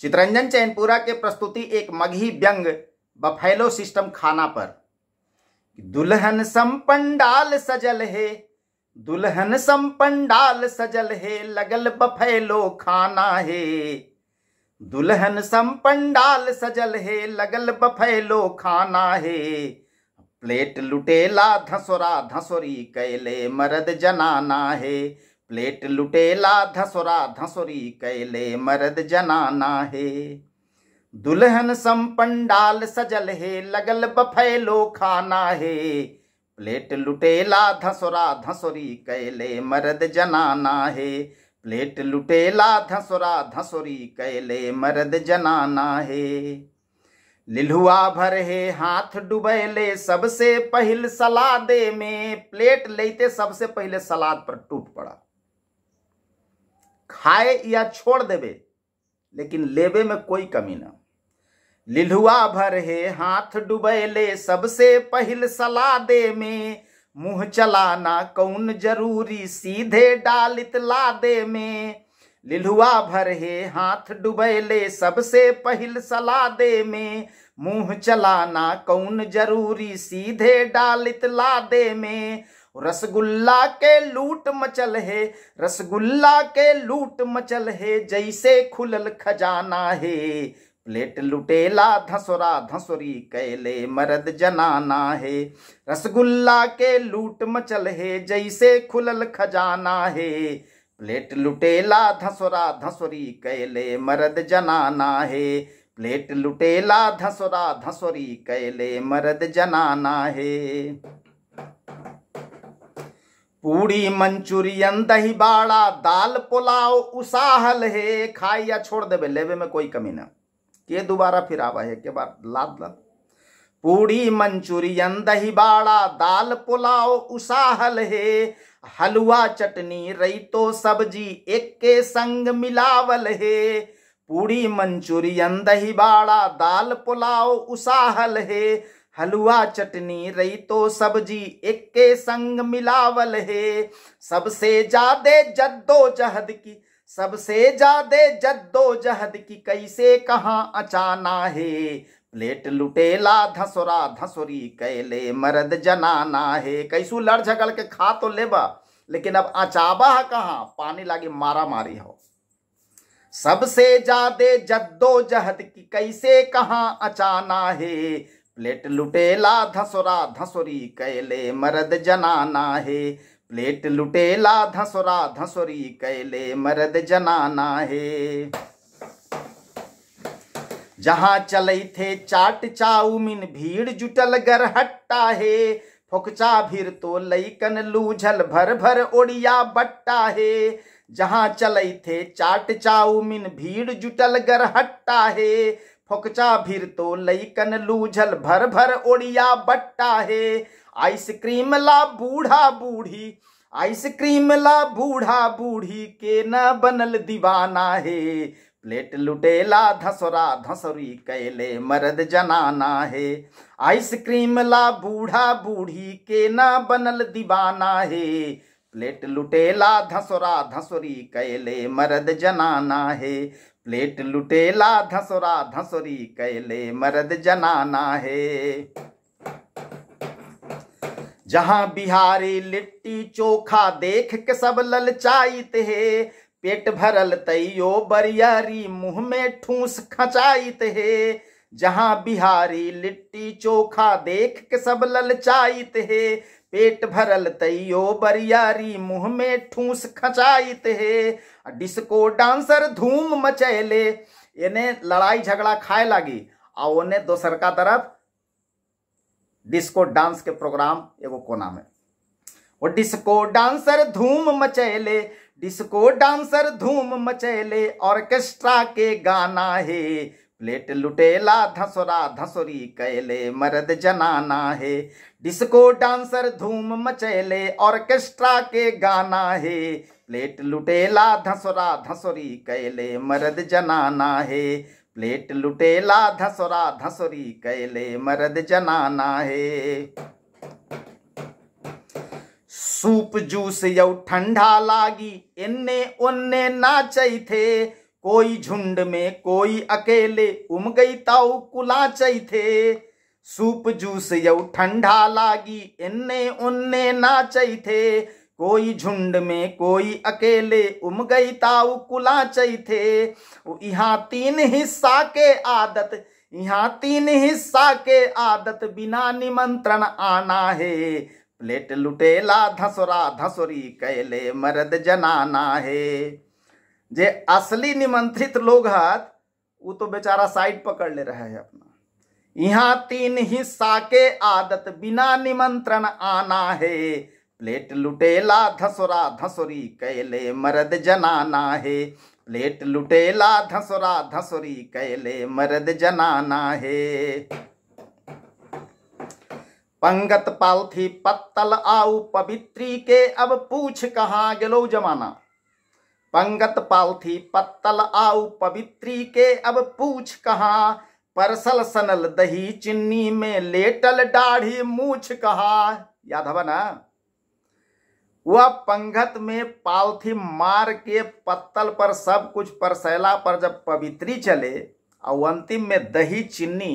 चितरंजन चैनपुरा के प्रस्तुति एक मघी व्यंग बफेलो सिस्टम खाना पर दुल्हन सम पंडाल सजल हे दुल्हन सम पंडाल सजल हे लगल बफेलो खाना है दुल्हन सम पंडाल सजल है लगल बफेलो खाना है प्लेट लुटेला धसोरा धसोरी कैले मरद जनाना है प्लेट लुटेला धसुरा धसुरी कैले मरद जनाना हे दुल्हन संपंडाल सजल हे लगल बफैलो खाना हे प्लेट लुटेला धसुरा धसोरी कैले मरद जनाना हे प्लेट लुटेला धसुरा धसोरी कैले मरद जनाना हे लिलुआ भर हे हाथ डुबैले सबसे पहल सलादे में प्लेट लेते सबसे पहले सलाद पर टूट पड़ा खाए या छोड़ देवे लेकिन लेबे में कोई कमी ना लिलुआ भर है हाथ ले सबसे पहल सला दे में मुंह चलाना कौन जरूरी सीधे डालित ला दे में लिलुआ भर है हाथ ले सबसे पहल सला दे में मुंह चलाना कौन जरूरी सीधे डालित ला दे में रसगुल्ला के लूट मचल है रसगुल्ला के लूट मचल है जैसे खुलल खजाना है प्लेट लुटेला धसुरा धसुरी कैले मरद जनाना है रसगुल्ला के लूट मचल है जैसे खुलल खजाना है प्लेट लुटेला धसोरा धसोरी कैले मरद जनाना है प्लेट लुटेला धसुरा धसुरी कैले मरद जनाना है पूरी मंचूरियन दही बाड़ा दाल पुलाव उसाहल है खाई या छोड़ देवे लेवे में कोई कमी ना के दोबारा फिर आवा है के बाद लाद लाद पूरी मंचूरियन दही बाड़ा दाल पुलाव उसाहल है हलवा चटनी रही तो सब्जी एक के संग मिलावल है पूरी मंचूरियन दही बाड़ा दाल पुलाव उसाहल है हलुआ चटनी रही तो सब्जी एक के संग मिलावल है सबसे ज्यादा जद्दोजहद की सबसे ज्यादा जद्दोजहद की कैसे कहाँ अचाना है प्लेट लुटेला धसोरा धसोरी कैले मर्द जनाना है कैसू लड़ झगड़ के खा तो लेबा लेकिन अब अचाबा कहाँ पानी लागे मारा मारी हो सबसे ज्यादा जद्दोजहद की कैसे कहाँ अचाना है प्लेट लुटेला धसोरा धसोरी कैले मरद जनाना है प्लेट लुटेला धसोरा धसोरी कैले मरद जनाना है जहाँ चले थे चाट चाउमिन भीड़ जुटल गर हट्टा है फोकचा भीर तो लईकन लूझल भर भर ओडिया बट्टा है जहाँ चले थे चाट चाउमिन भीड़ जुटल गर हट्टा है फुकचा भीर तो लईकन लूझल भर भर ओड़िया बट्टा हे आइसक्रीम ला बूढ़ा बूढ़ी आइसक्रीम ला बूढ़ा बूढ़ी के न बनल दीवाना हे प्लेट लुटेला धसोरा धसोरी कैले मर्द जनाना हे आइसक्रीम ला बूढ़ा बूढ़ी के न बनल दीवाना हे प्लेट लुटेला धसोरा धसोरी कैले मर्द जनाना हे प्लेट लुटेला धसोरा धसोरी कैले मरद जनाना है जहां बिहारी लिट्टी चोखा देख के सब ललचाइत है पेट भरल तैयो बरियारी मुंह में ठूस खचाइत है जहां बिहारी लिट्टी चोखा देख के सब ललचाइत है पेट भरल तैयो बरियारी मुंह में ठूस खचाइत है डिस्को डांसर धूम मचेले एने लड़ाई झगड़ा खाए लगी और उन्हें दोसर का तरफ डिस्को डांस के प्रोग्राम एगो कोना में वो डिस्को डांसर धूम मचैले डिस्को डांसर धूम मचेले ऑर्केस्ट्रा के गाना है प्लेट लुटेला धसोरा धसोरी कैले मर्द जनाना है डिस्को डांसर धूम मचैले ऑर्केस्ट्रा के गाना है प्लेट लुटेला धसोरा धसोरी कैले मरद जनाना है प्लेट लुटेला धसोरा धसोरी कैले मरद जनाना है सूप जूस यौ ठंडा लागी इन्ने उन्ने नाचई थे कोई झुंड में कोई अकेले उम गई ताऊ कुलाचई थे सूप जूस यौ ठंडा लागी इन्ने उन्ने नाचई थे कोई झुंड में कोई अकेले उम गई ताऊ चई थे यहाँ तीन हिस्सा के आदत यहाँ तीन हिस्सा के आदत बिना निमंत्रण आना है प्लेट लुटेला धसोरा धसोरी कैले मर्द जनाना है जे असली निमंत्रित लोग हत वो तो बेचारा साइड पकड़ ले रहा है अपना यहाँ तीन हिस्सा के आदत बिना निमंत्रण आना है प्लेट लुटेला धसुरा धसुरी कैले मरद जनाना है प्लेट लुटेला धसुरा धसुरी कैले मरद जनाना है पंगत पालथी पत्तल आउ पवित्री के अब पूछ कहाँ गेलो जमाना पंगत पालथी पत्तल आउ पवित्री के अब पूछ कहाँ परसल सनल दही चिन्नी में लेटल डाढ़ी मूछ कहा याद हवा ना वह पंगत में पालथी मार के पत्तल पर सब कुछ परसैला पर जब पवित्री चले और अंतिम में दही चिन्नी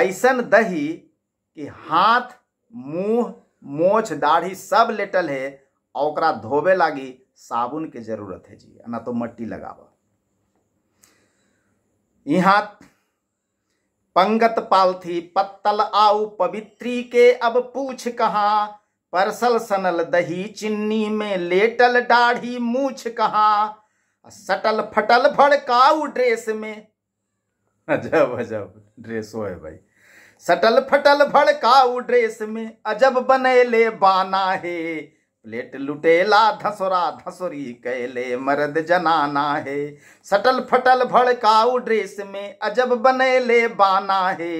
ऐसन दही कि हाथ मुंह मोछ दाढ़ी सब लेटल है और धोबे लगी साबुन के जरूरत है जी ना तो मट्टी लगावा यहाँ पंगत पालथी पत्तल आऊ पवित्री के अब पूछ कहाँ परसल सनल दही चिन्नी में लेटल डाढ़ी मूछ कहा सटल फटल भड़काऊ ड्रेस में अजब अजब ड्रेस हो है भाई सटल फटल भड़काऊ ड्रेस में अजब बनेले बाना है प्लेट लुटेला धसोरा धसोरी कैले मर्द जनाना है सटल फटल भड़काऊ ड्रेस में अजब बनेले बाना है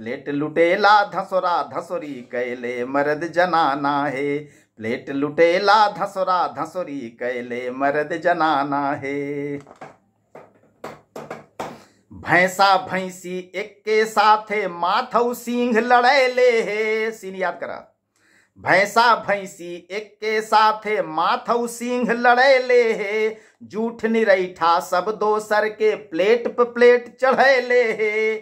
प्लेट लुटेला धसोरा धसोरी कैले मरद जनाना है प्लेट लुटेला धसोरा धसोरी कैले मरद जनाना है भैंसा भैंसी एक के साथ माथव सिंह लड़ैले है सीन याद करा भैंसा भैंसी एक के साथ माथव सिंह लड़ैले है जूठ निरैठा सब दोसर के प्लेट पे प्लेट चढ़ैले है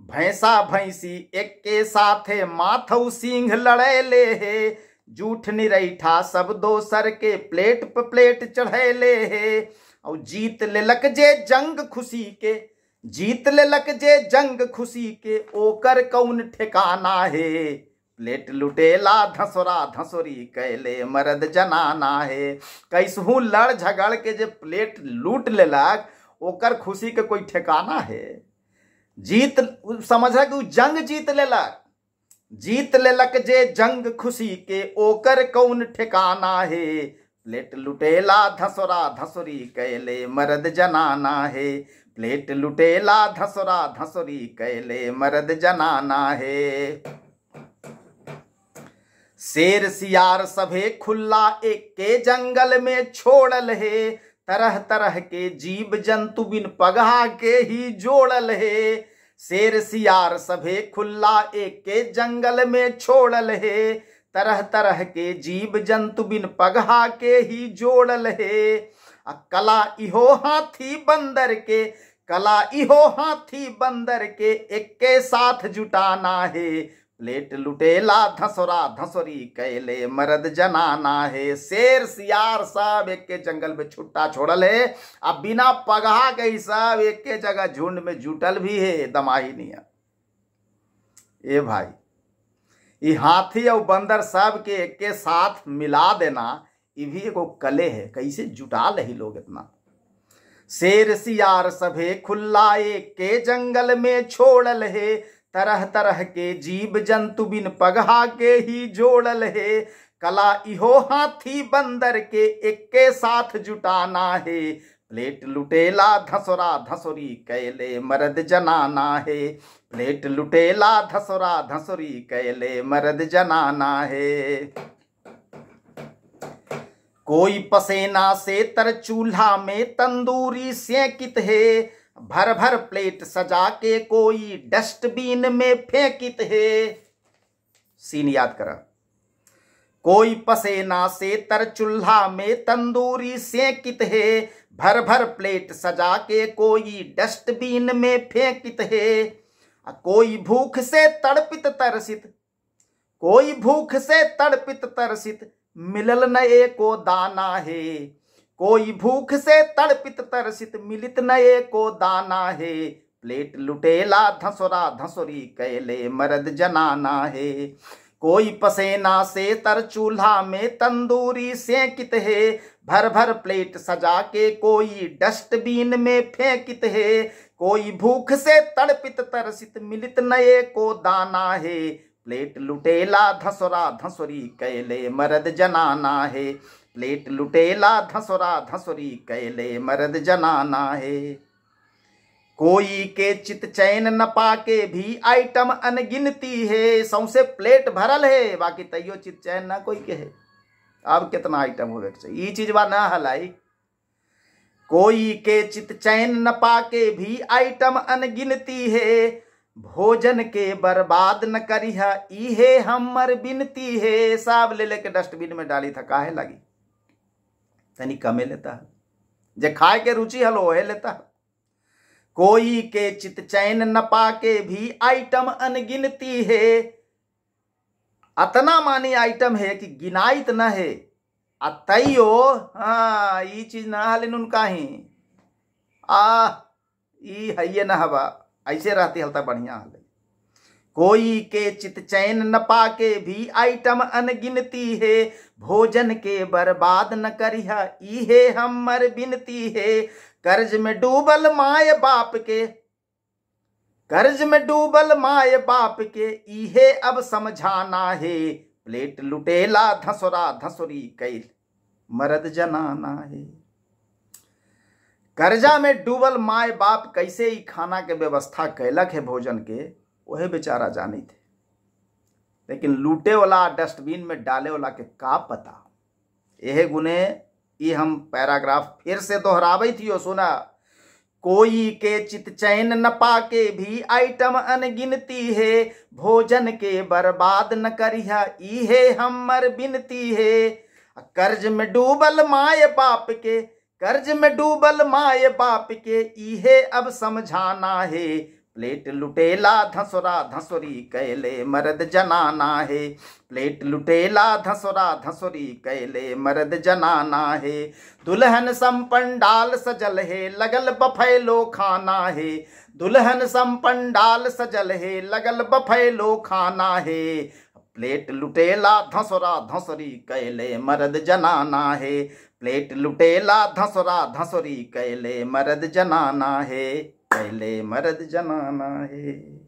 भैंसा भैंसी एक के साथ माथव सिंह लड़े ले हे जूठ निरैठा सब दोसर के प्लेट प प्लेट चढ़े ले हे और जीत ले लक जे जंग खुशी के जीत ले लक जे जंग खुशी के ओकर कौन ठिकाना हे प्लेट लुटेला धसोरा धसोरी कैले मर्द जनाना हे कैसहू लड़ झगड़ के जे प्लेट लूट लेलक ओकर खुशी के कोई ठिकाना है जीत समझा कि जंग जीत लेला जीत लेलक जे जंग खुशी के ओकर कौन ठिकाना है प्लेट लुटेला धसोरा धसोरी कैले मर्द जनाना है प्लेट लुटेला धसोरा धसोरी कैले मर्द जनाना है शेर सियार सभे खुल्ला एक के जंगल में छोड़ल है तरह तरह के जीव जंतु बिन पगहा के ही जोड़ल हे शेर सियार सभे खुल्ला एक के जंगल में छोड़ल हे तरह तरह के जीव जंतु बिन पगहा के ही जोड़ल हे आ कला इहो हाथी बंदर के कला इहो हाथी बंदर के एक के साथ जुटाना है लेट लुटेला धसोरा धसोरी कैले मरद जनाना है शेर सियार सब एक के जंगल में छुट्टा छोड़ल है अब बिना पगहा के सब एक के जगह झुंड में जुटल भी है दमाही है। ए भाई ये हाथी और बंदर सब के एक के साथ मिला देना ये भी एगो कले है कैसे जुटा लही लोग इतना शेर सियार सभे खुल्ला एक के जंगल में छोड़ल है तरह तरह के जीव जंतु बिन पगहा के ही जोड़ल है कला इहो हाथी बंदर के एक साथ जुटाना है प्लेट लुटेला धसोरा धसोरी कैले मर्द जनाना है प्लेट लुटेला धसोरा धसोरी कैले मर्द जनाना है कोई पसेना से तर चूल्हा में तंदूरी सेकित है भर भर प्लेट सजा के कोई डस्टबिन में फेंकित है सीन याद करा कोई पसेना से तर चूल्हा में तंदूरी सेकित है भर भर प्लेट सजा के कोई डस्टबिन में फेंकित है कोई भूख से तड़पित तरसित कोई भूख से तड़पित तरसित मिलल न एको दाना है कोई भूख से तड़पित तरसित मिलित नए को दाना है प्लेट लुटेला धसोरा धसोरी कैले मर्द जनाना है कोई पसेना से तर चूल्हा में तंदूरी सेकित है भर भर प्लेट सजा के कोई डस्टबिन में फेंकित है कोई भूख से तड़पित तरसित मिलित नए को दाना है प्लेट लुटेला धसुरा धसोरी कैले मरद जनाना है प्लेट लुटेला धसोरा धसोरी कैले मरद जनाना है कोई के चित चैन न पाके भी आइटम अनगिनती है सौसे प्लेट भरल है बाकी तैयो चित चैन ना कोई के है अब कितना आइटम हो चाहिए चीज बा ना हलाई कोई के चित चैन न पाके भी आइटम अनगिनती है भोजन के बर्बाद न है इहे हमर बिनती है साब ले लेके डस्टबिन में डाली था काहे लगी तनी कमे लेता है जे खाए के रुचि हल ओहे लेता है कोई के चित चैन न पाके भी आइटम अनगिनती है अतना मानी आइटम है कि गिनाइत न है आ तैयो हाँ ये चीज ना हलिन उनका ही आ ये है ना हवा ऐसे रहते हलता बढ़िया हल कोई के चित चैन न पाके भी आइटम अनगिनती है भोजन के बर्बाद न करिहा इहे हमर बिनती है कर्ज में डूबल माय बाप के कर्ज में डूबल माय बाप के इहे अब समझाना है प्लेट लुटेला धसुरा धसुरी कैल मरद जनाना है कर्जा में डूबल माय बाप कैसे ही खाना के व्यवस्था कैलक है भोजन के वह बेचारा जाने थे लेकिन लूटे वाला डस्टबिन में डाले वाला के का पता यह गुने ये हम पैराग्राफ फिर से दोहराबे थियो सुना कोई के चित चैन न पाके भी आइटम अनगिनती है भोजन के बर्बाद न करिया इे हमर बिनती है कर्ज में डूबल माय बाप के कर्ज में डूबल माए बाप के इहे अब समझाना है प्लेट लुटेला धसुरा धसुरी कैले मर्द जनाना है प्लेट लुटेला धसुरा धसुरी कैले मर्द जनाना है दुल्हन सम सजल है लगल बफैलो खाना है दुल्हन सम डाल सजल है लगल बफैलो खाना है प्लेट लुटेला धसुरा धसुरी कैले मर्द जनाना है लेट लुटेला धसरा धसरी कैले मरद जनाना है कैले मरद जनाना है